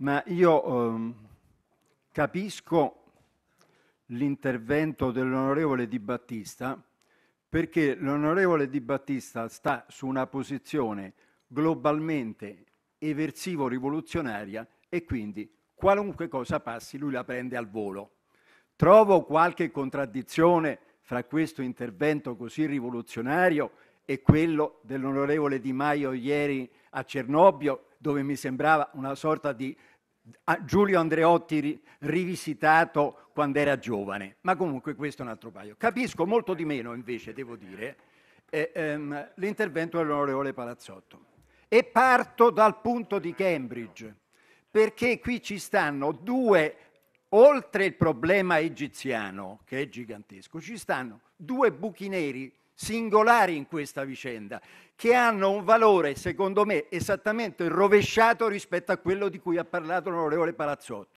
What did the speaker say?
ma io eh, capisco l'intervento dell'onorevole Di Battista perché l'onorevole Di Battista sta su una posizione globalmente eversivo-rivoluzionaria e quindi qualunque cosa passi lui la prende al volo. Trovo qualche contraddizione fra questo intervento così rivoluzionario e quello dell'onorevole Di Maio ieri a Cernobbio, dove mi sembrava una sorta di ah, Giulio Andreotti rivisitato quando era giovane. Ma comunque questo è un altro paio. Capisco molto di meno invece, devo dire, eh, ehm, l'intervento dell'onorevole Palazzotto. E parto dal punto di Cambridge, perché qui ci stanno due, oltre il problema egiziano, che è gigantesco, ci stanno due buchi neri singolari in questa vicenda, che hanno un valore, secondo me, esattamente rovesciato rispetto a quello di cui ha parlato l'onorevole Palazzotto.